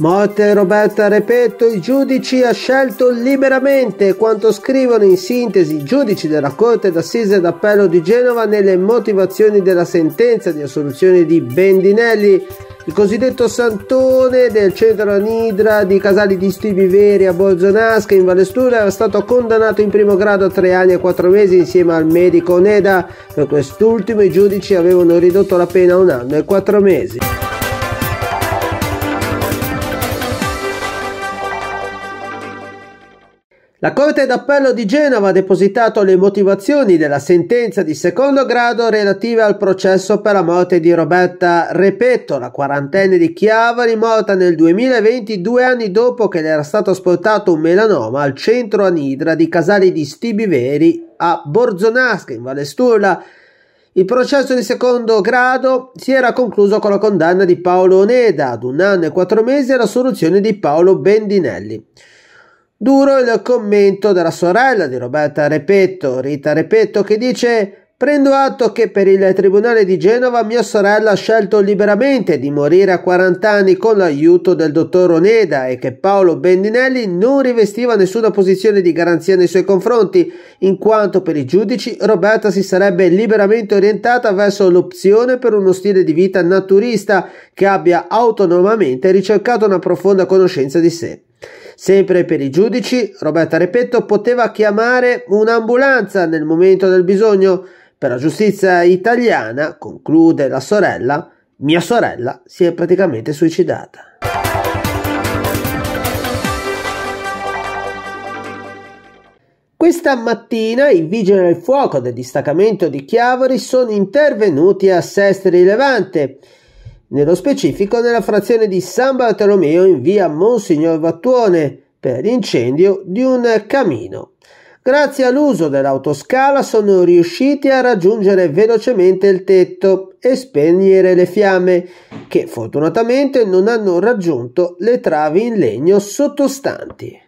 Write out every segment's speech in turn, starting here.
Morte Roberta Repetto, i giudici ha scelto liberamente quanto scrivono in sintesi i giudici della Corte d'Assise d'Appello di Genova nelle motivazioni della sentenza di assoluzione di Bendinelli, il cosiddetto santone del centro anidra di Casali di Stibiveri a Bolzonasca in Valestura era stato condannato in primo grado a tre anni e quattro mesi insieme al medico Neda. Per quest'ultimo i giudici avevano ridotto la pena a un anno e quattro mesi. La Corte d'Appello di Genova ha depositato le motivazioni della sentenza di secondo grado relativa al processo per la morte di Roberta Repetto, la quarantenne di Chiavari, morta nel 2020, due anni dopo che le era stato asportato un melanoma al centro anidra di Casali di Stibiveri a Borzonasca, in Valestula. Il processo di secondo grado si era concluso con la condanna di Paolo Oneda ad un anno e quattro mesi e la soluzione di Paolo Bendinelli. Duro il commento della sorella di Roberta Repetto, Rita Repetto, che dice Prendo atto che per il Tribunale di Genova mia sorella ha scelto liberamente di morire a 40 anni con l'aiuto del dottor Oneda e che Paolo Bendinelli non rivestiva nessuna posizione di garanzia nei suoi confronti, in quanto per i giudici Roberta si sarebbe liberamente orientata verso l'opzione per uno stile di vita naturista che abbia autonomamente ricercato una profonda conoscenza di sé. Sempre per i giudici, Roberta Repetto poteva chiamare un'ambulanza nel momento del bisogno. Per la giustizia italiana, conclude la sorella, mia sorella si è praticamente suicidata. Questa mattina i vigili del fuoco del distaccamento di Chiavori sono intervenuti a Sestri Levante nello specifico nella frazione di San Bartolomeo in via Monsignor Vattuone per l'incendio di un camino. Grazie all'uso dell'autoscala sono riusciti a raggiungere velocemente il tetto e spegnere le fiamme, che fortunatamente non hanno raggiunto le travi in legno sottostanti.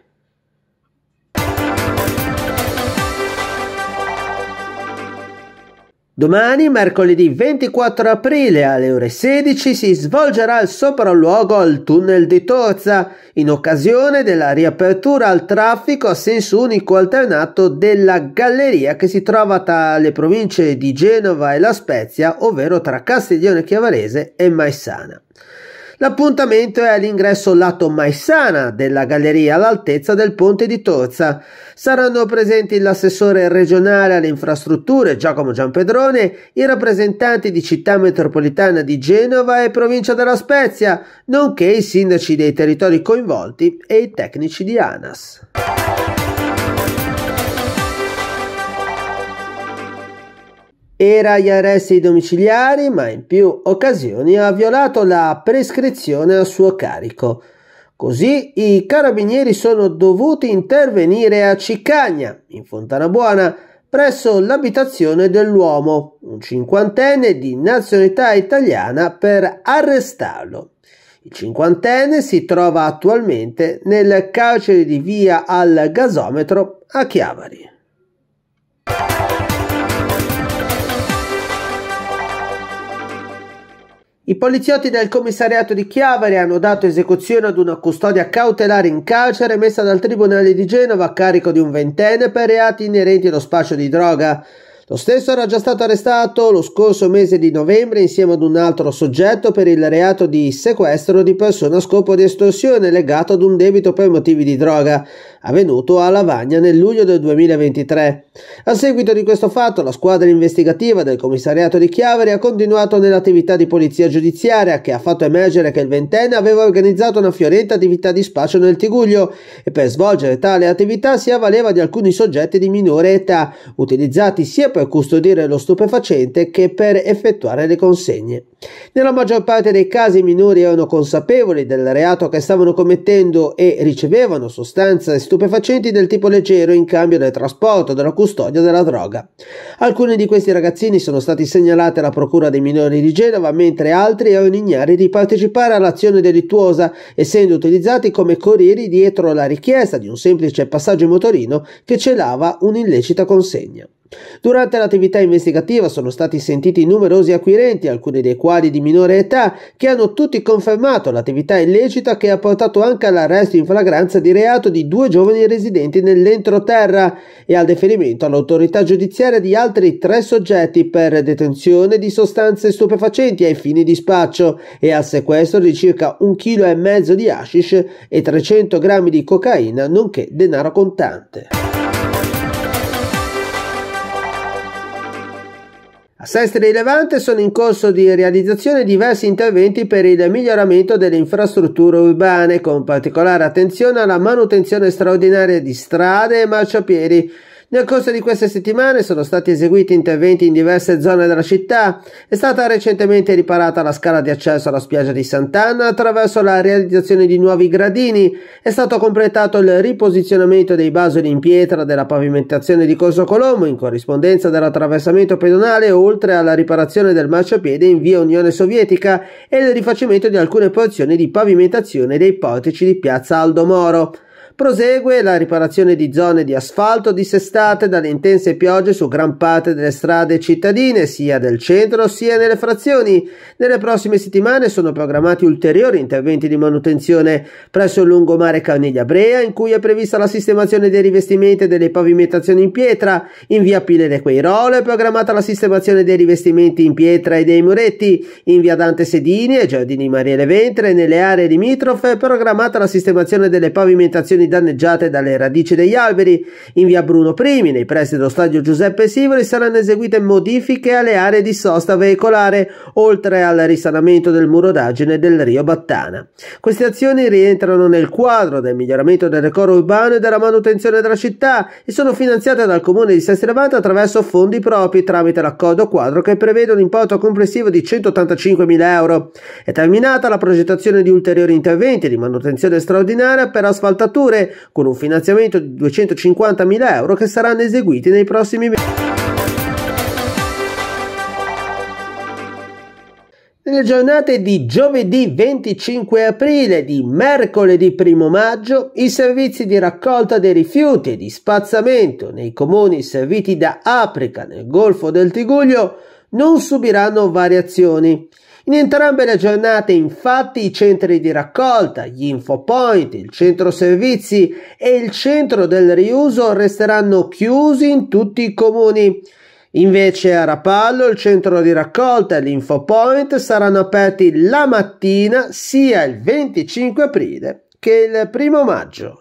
Domani, mercoledì 24 aprile alle ore 16, si svolgerà il sopralluogo al tunnel di Torza in occasione della riapertura al traffico a senso unico alternato della galleria che si trova tra le province di Genova e La Spezia, ovvero tra Castiglione Chiavarese e Maissana. L'appuntamento è all'ingresso lato Maissana della galleria all'altezza del ponte di Tozza. Saranno presenti l'assessore regionale alle infrastrutture Giacomo Giampedrone, i rappresentanti di città metropolitana di Genova e provincia della Spezia, nonché i sindaci dei territori coinvolti e i tecnici di ANAS. era agli arresti domiciliari, ma in più occasioni ha violato la prescrizione a suo carico. Così i carabinieri sono dovuti intervenire a Ciccagna, in Fontana Buona, presso l'abitazione dell'uomo, un cinquantenne di nazionalità italiana, per arrestarlo. Il cinquantenne si trova attualmente nel carcere di via al gasometro a Chiavari. I poliziotti del commissariato di Chiavari hanno dato esecuzione ad una custodia cautelare in carcere messa dal Tribunale di Genova a carico di un ventenne per reati inerenti allo spaccio di droga. Lo stesso era già stato arrestato lo scorso mese di novembre insieme ad un altro soggetto per il reato di sequestro di persona a scopo di estorsione legato ad un debito per motivi di droga avvenuto a Lavagna nel luglio del 2023. A seguito di questo fatto, la squadra investigativa del commissariato di Chiaveri ha continuato nell'attività di polizia giudiziaria che ha fatto emergere che il ventenne aveva organizzato una fiorente attività di spaccio nel Tiguglio e per svolgere tale attività si avvaleva di alcuni soggetti di minore età, utilizzati sia per custodire lo stupefacente che per effettuare le consegne. Nella maggior parte dei casi i minori erano consapevoli del reato che stavano commettendo e ricevevano sostanze stupefacenti del tipo leggero in cambio del trasporto, della custodia della droga. Alcuni di questi ragazzini sono stati segnalati alla Procura dei minori di Genova, mentre altri erano ignari di partecipare all'azione delittuosa, essendo utilizzati come corrieri dietro la richiesta di un semplice passaggio in motorino che celava un'illecita consegna. Durante l'attività investigativa sono stati sentiti numerosi acquirenti, alcuni dei quali di minore età, che hanno tutti confermato l'attività illecita che ha portato anche all'arresto in flagranza di reato di due giovani residenti nell'entroterra e al deferimento all'autorità giudiziaria di altri tre soggetti per detenzione di sostanze stupefacenti ai fini di spaccio e al sequestro di circa un chilo e mezzo di hashish e 300 grammi di cocaina, nonché denaro contante. A Sestri Levante sono in corso di realizzazione diversi interventi per il miglioramento delle infrastrutture urbane, con particolare attenzione alla manutenzione straordinaria di strade e marciapiedi nel corso di queste settimane sono stati eseguiti interventi in diverse zone della città. È stata recentemente riparata la scala di accesso alla spiaggia di Sant'Anna attraverso la realizzazione di nuovi gradini. È stato completato il riposizionamento dei basoli in pietra della pavimentazione di Corso Colombo in corrispondenza dell'attraversamento pedonale oltre alla riparazione del marciapiede in via Unione Sovietica e il rifacimento di alcune porzioni di pavimentazione dei portici di piazza Aldo Moro prosegue la riparazione di zone di asfalto dissestate dalle intense piogge su gran parte delle strade cittadine, sia del centro sia nelle frazioni. Nelle prossime settimane sono programmati ulteriori interventi di manutenzione presso il lungomare Caniglia Brea, in cui è prevista la sistemazione dei rivestimenti e delle pavimentazioni in pietra. In via Pilene Queirolo è programmata la sistemazione dei rivestimenti in pietra e dei muretti. In via Dante Sedini e Giardini Mariele Ventre, nelle aree limitrofe, è programmata la sistemazione delle pavimentazioni coltivazioni danneggiate dalle radici degli alberi. In via Bruno Primi, nei pressi dello stadio Giuseppe Sivoli, saranno eseguite modifiche alle aree di sosta veicolare, oltre al risanamento del muro d'agine del Rio Battana. Queste azioni rientrano nel quadro del miglioramento del decoro urbano e della manutenzione della città e sono finanziate dal comune di Sestrevato attraverso fondi propri tramite l'accordo quadro che prevede un importo complessivo di 185.000 euro. È terminata la progettazione di ulteriori interventi di manutenzione straordinaria per asfaltature infrastrutture con un finanziamento di 250.000 euro che saranno eseguiti nei prossimi mesi. Nelle giornate di giovedì 25 aprile e di mercoledì 1 maggio i servizi di raccolta dei rifiuti e di spazzamento nei comuni serviti da Africa nel Golfo del Tiguglio non subiranno variazioni. In entrambe le giornate infatti i centri di raccolta, gli infopoint, il centro servizi e il centro del riuso resteranno chiusi in tutti i comuni. Invece a Rapallo il centro di raccolta e l'infopoint saranno aperti la mattina sia il 25 aprile che il primo maggio.